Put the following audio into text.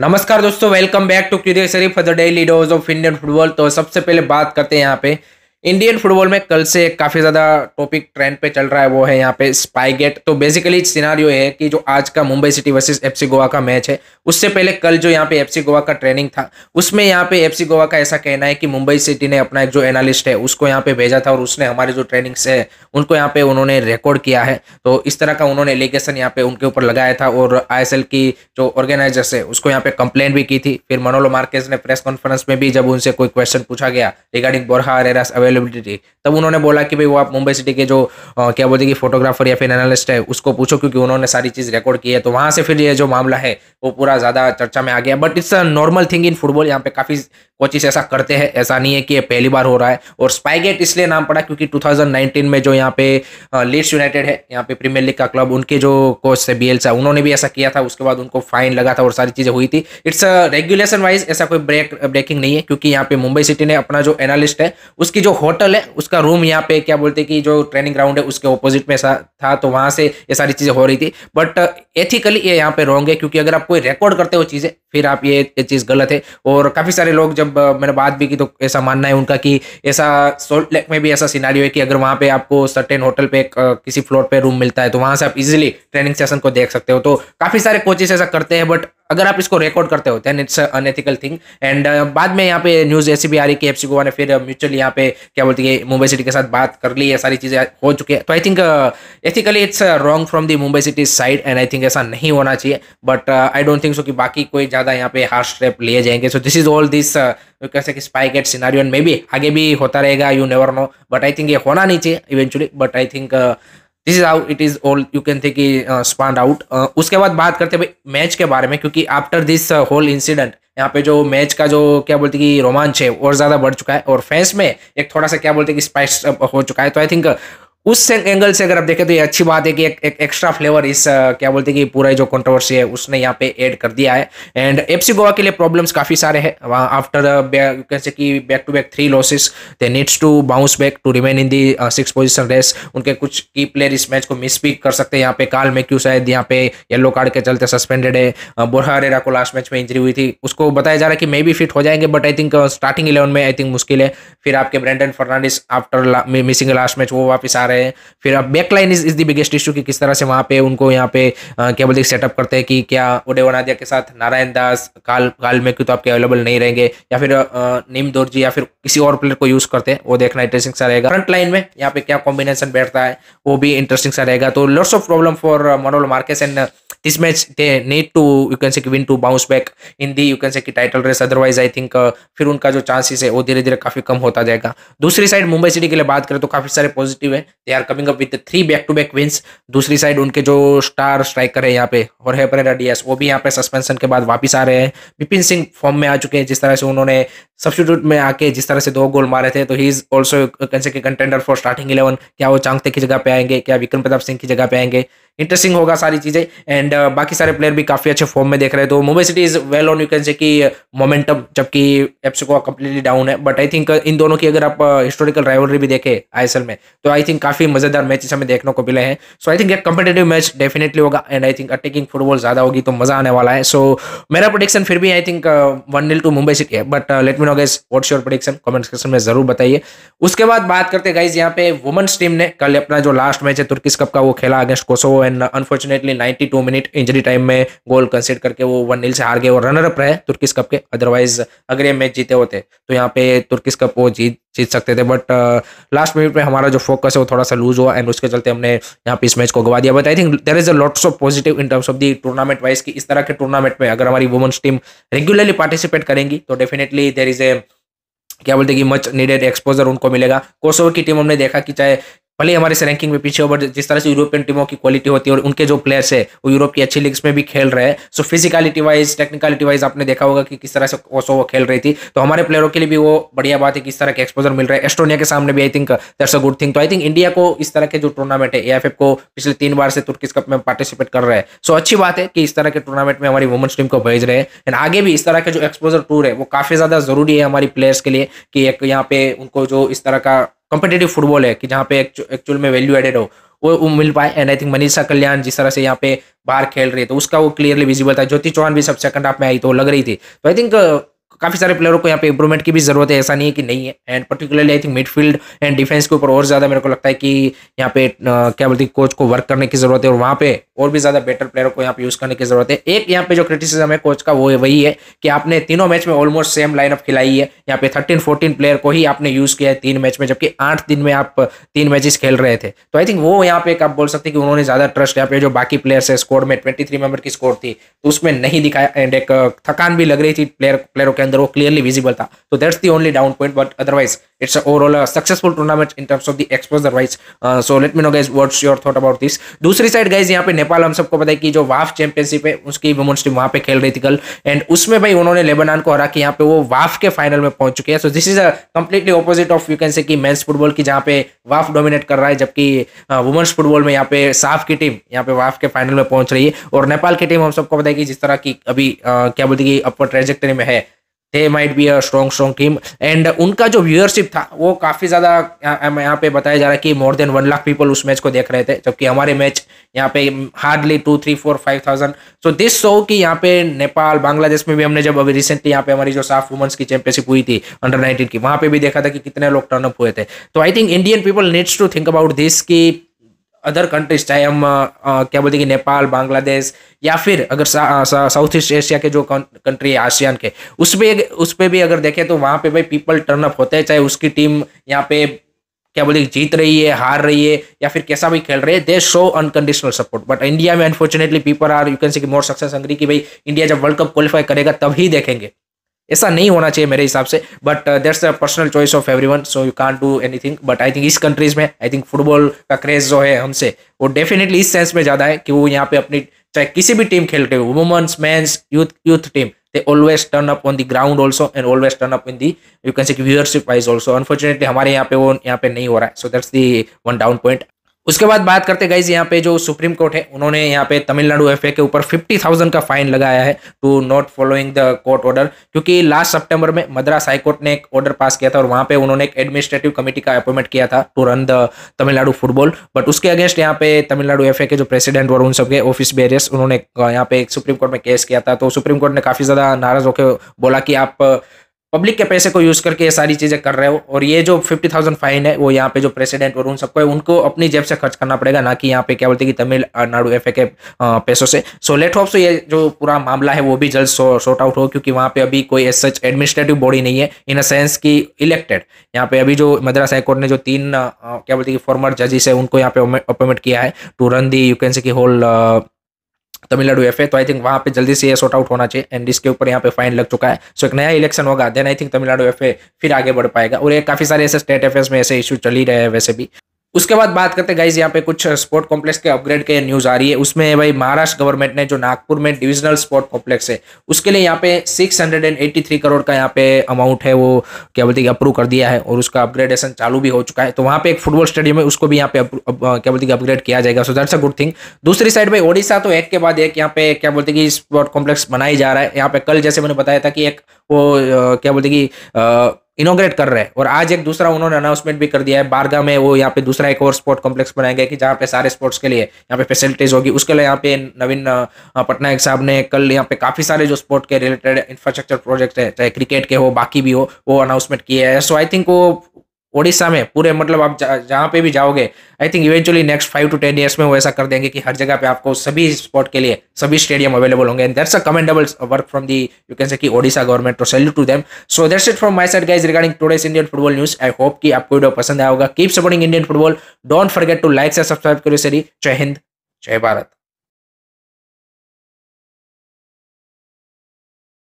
नमस्कार दोस्तों welcome back to courier Sharif for the daily dose of Indian football तो सबसे पहले बात करते हैं यहाँ पे इंडियन फुटबॉल में कल से काफ़ी ज़्यादा टॉपिक ट्रेंड पे चल रहा है वो है यहाँ पे स्पाई गेट तो बेसिकली सिनारियो है कि जो आज का Mumbai city versus FC Goa का मैच है उससे पहले कल जो यहाँ पे एफसी गोवा का ट्रेनिंग था उसमें यहाँ पे एफसी गोवा का ऐसा कहना है कि मुंबई सिटी ने अपना एक जो एनालिस्ट है उसको यहाँ पे भेजा था और उसने हमारे जो ट्रेनिंग्स है उनको यहाँ पे उन्होंने रिकॉर्ड किया है तो इस तरह का उन्होंने एलिगेशन यहाँ पे उनके ऊपर लगाया था और आई की जो ऑर्गेनाइजर्स है उसको यहाँ पे कंप्लेंट भी की थी फिर मनोलो मार्केज ने प्रेस कॉन्फ्रेंस में भी जब उनसे कोई क्वेश्चन पूछा गया रिगार्डिंग बोरहा अरेरास अवेलेबिलिटी तब उन्होंने बोला कि भाई वो आप मुंबई सिटी के जो आ, क्या बोलते कि फोटोग्राफर या फिर एनालिस्ट है उसको पूछो क्योंकि उन्होंने सारी चीज़ रिकॉर्ड की है तो वहाँ से फिर ये जो मामला है वो पूरा ज़्यादा चर्चा में आ गया but it's a normal thing in football यहाँ पे काफ़ी कोचिस ऐसा करते हैं ऐसा नहीं है कि ये पहली बार हो रहा है और स्पाइगेट इसलिए नाम पड़ा क्योंकि 2019 में जो यहाँ पे लीड्स यूनाइटेड है यहाँ पे प्रीमियर लीग का क्लब उनके जो कोच है बी सा उन्होंने भी ऐसा किया था उसके बाद उनको फाइन लगा था और सारी चीज़ें हुई थी इट्स अ रेगुलेशन वाइज ऐसा कोई ब्रेक ब्रेकिंग नहीं है क्योंकि यहाँ पे मुंबई सिटी ने अपना जो एनालिस्ट है उसकी जो होटल है उसका रूम यहाँ पे क्या बोलते कि जो ट्रेनिंग ग्राउंड है उसके ऑपोजिट में था तो वहाँ से ये सारी चीज़ें हो रही थी बट एथिकली ये यहाँ पे रॉन्ग है क्योंकि अगर आप कोई रिकॉर्ड करते हो चीज़ें फिर आप ये ये चीज़ गलत है और काफ़ी सारे लोग जब मैंने बात भी की तो ऐसा मानना है उनका कि ऐसा सोल्ट लेक में भी ऐसा सिनारी है कि अगर वहाँ पे आपको सर्टेन होटल पे किसी फ्लोर पे रूम मिलता है तो वहाँ से आप इजीली ट्रेनिंग सेशन को देख सकते हो तो काफ़ी सारे कोचेस ऐसा करते हैं बट अगर आप इसको रिकॉर्ड करते हो then it's unethical thing and बाद में यहाँ पे न्यूज़ ऐसी भी आ रही कि एफ सी गोवा ने फिर म्यूचुअली यहाँ पे क्या बोलती है मुंबई सिटी के साथ बात कर ली है सारी चीज़ें हो चुकी है तो I think ethically it's wrong from the Mumbai city side and I think ऐसा नहीं होना चाहिए but I don't think so कि बाकी कोई ज़्यादा यहाँ पे हार्ड स्टेप लिए जाएंगे so this is all this कह सकते spy gate scenario maybe आगे भी होता रहेगा you never know but I think ये होना नहीं चाहिए eventually but I think this is how it is all you can think spawned out उसके बाद बात करते हैं मैच के बारे में क्योंकि आफ्टर दिस होल इंसिडेंट यहाँ पे जो मैच का जो क्या बोलते कि रोमांच है और ज़्यादा बढ़ चुका है और फैंस में एक थोड़ा सा क्या बोलते हैं कि स्पाइस uh, हो चुका है तो आई थिंक उस एंगल से अगर आप देखें तो ये अच्छी बात है कि एक, एक एक्स्ट्रा फ्लेवर इस क्या बोलते हैं कि पूरा जो कंट्रोवर्सी है उसने यहाँ पे ऐड कर दिया है एंड एफसी गोवा के लिए प्रॉब्लम्स काफ़ी सारे हैं वहाँ आफ्टर कैसे कि back to back three losses they needs to bounce back to remain in the six position race उनके कुछ की प्लेयर इस मैच को मिस भी कर सकते हैं यहाँ पे काल मैक्यू शायद यहाँ पे येलो कार्ड के चलते सस्पेंडेड है बोरहा रेरा को लास्ट मैच में इंजरी हुई थी उसको बताया जा रहा है कि मे भी फिट हो जाएंगे but I think starting eleven में आई थिंक मुश्किल है फिर आपके Brandon Fernandes after missing last match वो वापस आ रहे रहे हैं फिर अब back line is is the biggest issue कि किस तरह से वहाँ पे उनको यहाँ पे आ, क्या बोलते हैं सेटअप करते हैं कि क्या उडे वनादिया के साथ नारायण दास काल काल में क्यों तो आपके अवेलेबल नहीं रहेंगे या फिर नीम दोर्जी या फिर किसी और प्लेयर को यूज़ करते हैं वो देखना इंटरेस्टिंग सा रहेगा फ्रंट लाइन में यहाँ पे क्या कॉम्बिनेशन बैठता है वो भी इंटरेस्टिंग सा रहेगा तो lots of problem for Manolo Marquez and this match they need to you can say win to bounce back in the you can say कि title race otherwise I think फिर उनका जो चांसेस है वो धीरे धीरे काफी कम होता जाएगा दूसरी साइड मुंबई सिटी के लिए बात करें तो काफी सारे पॉजिटिव है they are coming up with three back to back wins दूसरी साइड उनके जो स्टार स्ट्राइकर है यहाँ पे और है परेरा वो भी यहाँ पे सस्पेंशन के बाद वापस आ रहे हैं विपिन सिंह फॉर्म में आ चुके हैं जिस तरह से उन्होंने सब्सिट्यूट में आके जिस तरह से दो गोल मारे थे तो he is also contender for starting eleven क्या वो चांगते की जगह पे आएंगे क्या विक्रम प्रताप सिंह की जगह पे आएंगे इंटरेस्टिंग होगा सारी चीजें एंड एंड uh, बाकी सारे प्लेयर भी काफी अच्छे फॉर्म में देख रहे हैं तो Mumbai city is well on you can say कि मोमेंटम uh, जबकि एप्सको कंप्लीटली डाउन है बट आई थिंक इन दोनों की अगर आप हिस्टोरिकल uh, राइवलरी भी देखें आईएसएल में तो आई थिंक काफी मजेदार मैचेस हमें देखने को मिले हैं सो आई थिंक एक कम्पिटेटिव मैच डेफिनेटली होगा and I think attacking football ज्यादा होगी तो मजा आने वाला है सो so, मेरा प्रोडिक्शन फिर भी I think one nil to Mumbai city है but let me know guys what's your prediction comment section में जरूर बताइए उसके बाद बात करते हैं गाइज यहाँ पे वुमेन्स टीम ने कल अपना जो लास्ट मैच है तुर्किस कप का वो खेला against Kosovo and unfortunately ninety minute minute injury time में गोल कंसिड करके वो वन नील से हार गए और रनर अप रहे तुर्किस कप के अदरवाइज अगर ये मैच जीते होते तो यहाँ पे तुर्किस कप वो जीत जीत सकते थे बट लास्ट मिनट में हमारा जो फोकस है वो थोड़ा सा लूज हुआ एंड उसके चलते हमने यहाँ पे इस मैच को गवा दिया but I think there is a lots of positive in terms of the tournament wise की इस तरह के टूर्नामेंट में अगर हमारी वुमेंस टीम रेगुलरली पार्टिसिपेट करेंगी तो डेफिनेटली देर इज ए क्या बोलते हैं कि मच नीडेड एक्सपोजर उनको मिलेगा कोसोवो की टीम हमने देखा कि चाहे भले हमारे से रैंकिंग में पीछे हो बट जिस तरह से यूरोपियन टीमों की क्वालिटी होती है और उनके जो प्लेयर्स है वो यूरोप की अच्छी लीग्स में भी खेल रहे हैं so physicality wise technicality wise आपने देखा होगा कि किस तरह से ओसो वो खेल रही थी तो हमारे प्लेयरों के लिए भी वो बढ़िया बात है किस तरह का एक्सपोजर मिल रहा है एस्टोनिया के सामने भी I think that's a good thing तो आई थिंक इंडिया को इस तरह के जो टूर्नामेंट है ए को पिछले तीन बार से तुर्किस कप में पार्टिसिपेट कर रहे हैं सो अच्छी बात है कि इस तरह के टूर्नामेंट में हमारी वुमेंस टीम को भेज रहे हैं एंड आगे भी इस तरह के जो एक्सपोजर टूर है वो काफी ज्यादा जरूरी है हमारी प्लेयर्स के लिए कि एक यहाँ पे उनको जो इस तरह का कॉम्पिटेटिव फुटबॉल है कि जहाँ पे एक्चुअल में वैल्यू एडेड हो वो, मिल पाए and I think Manisha Kalyan जिस तरह से यहाँ पे बाहर खेल रही थे तो उसका वो क्लियरली विजिबल था ज्योति चौहान भी सब सेकंड हाफ में आई तो लग रही थी तो आई थिंक काफी सारे प्लेयरों को यहाँ पे इंप्रूवमेंट की भी जरूरत है ऐसा नहीं है कि नहीं है and particularly I think midfield and defence के ऊपर और ज्यादा मेरे को लगता है कि यहाँ पे क्या बोलते हैं कोच को वर्क करने की जरूरत है और वहाँ पे और भी ज्यादा बेटर प्लेयरों को यहाँ पे यूज करने की जरूरत है एक यहाँ पे जो क्रिटिसिजम है कोच का वो वही है कि आपने तीनों मैच में ऑलमोस्ट सेम लाइनअप खिलाई है यहाँ पे थर्टीन फोर्टीन प्लेयर को ही आपने यूज किया है तीन मैच में जबकि आठ दिन में आप तीन मैचेस खेल रहे थे तो आई थिंक वो यहाँ पे आप बोल सकते कि उन्होंने ज्यादा ट्रस्ट यहाँ पे जो बाकी प्लेयर्स है स्कोर में ट्वेंटी थ्री मेंबर की स्कोर थी तो उसमें नहीं दिखाया एंड एक थकान भी लग रही थी प्लेयर प्लेयरों के अंदर वो क्लियरली विजिबल था तो that's the only down point but otherwise it's overall successful tournament in terms of the exposure wise so let me know guys what's your thought about this दूसरी साइड गाइज यहाँ पे नेपाल हम सबको पता है कि जो वाफ चैंपियनशिप है उसकी वुमेंस टीम वहाँ पे खेल रही थी कल एंड उसमें भाई उन्होंने लेबनान को हरा कि यहाँ पे वो वाफ के फाइनल में पहुंच चुके हैं so this is a completely opposite of you can say कि मेन्स फुटबॉल की जहाँ पे वाफ डोमिनेट कर रहा है जबकि वुमेंस uh, फुटबॉल में यहाँ पे साफ की टीम यहाँ पे वाफ के फाइनल में पहुंच रही है और नेपाल की टीम हम सबको पता है कि जिस तरह की अभी आ, uh, क्या बोलते कि अपर ट्रेजेक्टरी में है they might be a strong strong team and उनका जो व्यूअरशिप था वो काफ़ी ज़्यादा यहाँ पे बताया जा रहा है कि more than one lakh people उस मैच को देख रहे थे जबकि हमारे मैच यहाँ पे hardly two three four five thousand so this show कि यहाँ पे नेपाल बांग्लादेश में भी हमने जब अभी रिसेंटली यहाँ पे हमारी जो साफ वुमेंस की चैंपियनशिप हुई थी अंडर नाइनटीन की वहाँ पे भी देखा था कि कितने लोग टर्नअप हुए थे तो I think Indian people needs to think about this की अदर कंट्रीज चाहे हम क्या बोलते हैं कि नेपाल बांग्लादेश या फिर अगर साउथ ईस्ट एशिया के जो कंट्री है आसियान के उस पर उस पर भी अगर देखें तो वहाँ पे भाई पीपल टर्न अप होते हैं चाहे उसकी टीम यहाँ पे क्या बोलते जीत रही है हार रही है या फिर कैसा भी खेल रहे हैं they show unconditional support but India में unfortunately people are you can say more success angry कि भाई इंडिया जब वर्ल्ड कप क्वालिफाई करेगा तभी देखेंगे ऐसा नहीं होना चाहिए मेरे हिसाब से but that's the personal choice of every one so you can't do thing but I think इस कंट्रीज में आई थिंक फुटबॉल का क्रेज जो है हमसे वो डेफिनेटली इस सेंस में ज़्यादा है कि वो यहाँ पे अपनी चाहे किसी भी टीम खेल रहे हो women's men's youth youth team they always turn up on the ground also and always turn up in the you can see viewership wise also unfortunately हमारे यहाँ पे वो यहाँ पे नहीं हो रहा है so that's the one down point उसके बाद बात करते गाइज यहाँ पे जो सुप्रीम कोर्ट है उन्होंने यहाँ पे तमिलनाडु एफ के ऊपर फिफ्टी थाउजेंड का फाइन लगाया है to not following the court order क्योंकि लास्ट सितंबर में मद्रास हाईकोर्ट ने एक ऑर्डर पास किया था और वहाँ पे उन्होंने एक एडमिनिस्ट्रेटिव कमेटी का अपॉइंटमेंट किया था to run the Tamil Nadu football but उसके अगेंस्ट यहाँ पे तमिलनाडु एफ के जो प्रेसिडेंट और उन सबके ऑफिस बेरियस उन्होंने यहाँ पे सुप्रीम कोर्ट में केस किया था तो सुप्रीम कोर्ट ने काफी ज्यादा नाराज होकर बोला कि आप पब्लिक के पैसे को यूज करके ये सारी चीजें कर रहे हो और ये जो फिफ्टी थाउजेंड फाइन है वो यहाँ पे जो प्रेसिडेंट और उन सबको है उनको अपनी जेब से खर्च करना पड़ेगा ना कि यहाँ पे क्या बोलते हैं कि तमिलनाडु एफ के पैसों से सो लेट होप्स ये जो पूरा मामला है वो भी जल्द शॉर्ट आउट हो क्योंकि वहाँ पे अभी कोई एस सच एडमिनिस्ट्रेटिव बॉडी नहीं है इन अ सेंस की इलेक्टेड यहाँ पे अभी जो मद्रास हाईकोर्ट ने जो तीन क्या बोलते हैं कि फॉर्मर जजेस है उनको यहाँ पे अपॉइंटमेंट किया है to run the you can say की होल तमिलनाडु एफ तो आई थिंक वहां पे जल्दी से ये सॉर्ट आउट होना चाहिए एंड इसके ऊपर यहाँ पे फाइन लग चुका है सो एक नया इलेक्शन होगा then I think Tamil Nadu F फिर आगे बढ़ पाएगा और ये काफी सारे ऐसे स्टेट एफ में ऐसे इशू चल ही रहे हैं वैसे भी उसके बाद बात करते गाइज यहाँ पे कुछ स्पोर्ट uh, कॉम्प्लेक्स के अपग्रेड के न्यूज आ रही है उसमें भाई महाराष्ट्र गवर्नमेंट ने जो नागपुर में डिविजनल स्पोर्ट कॉम्प्लेक्स है उसके लिए यहाँ पे 683 करोड़ का यहाँ पे अमाउंट है वो क्या बोलते हैं अप्रूव कर दिया है और उसका अपग्रेडेशन चालू भी हो चुका है तो वहाँ पे एक फुटबॉल स्टेडियम है उसको भी यहाँ पे क्या बोलते हैं अपग्रेड किया जाएगा so that's a good thing दूसरी साइड भाई ओडिशा तो एक के बाद एक यहाँ पे क्या बोलते कि स्पोर्ट कॉम्प्लेक्स बनाई जा रहा है यहाँ पे कल जैसे मैंने बताया था कि एक वो क्या बोलते कि इनोग्रेट कर रहे हैं और आज एक दूसरा उन्होंने अनाउंसमेंट भी कर दिया है बारगा में वो यहाँ पे दूसरा एक और स्पोर्ट कॉम्प्लेक्स बनाएंगे कि जहाँ पे सारे स्पोर्ट्स के लिए यहाँ पे फैसिलिटीज होगी उसके लिए यहाँ पे नवीन पटनायक साहब ने कल यहाँ पे काफी सारे जो स्पोर्ट के रिलेटेड इंफ्रास्ट्रक्चर प्रोजेक्ट है चाहे क्रिकेट के हो बाकी भी हो वो अनाउंसमेंट किए हैं सो आई थिंक वो ओडिशा में पूरे मतलब आप जहाँ पे भी जाओगे I think eventually next five to ten years में वो ऐसा कर देंगे कि हर जगह पे आपको सभी स्पॉट के लिए सभी स्टेडियम अवेलेबल होंगे and that's a commendable work from the you can say कि Odisha government to salute to them so that's it from my side guys regarding today's Indian football news I hope कि आपको video पसंद आया होगा keep supporting Indian football don't forget to like से subscribe करो सरी जय हिंद जय भारत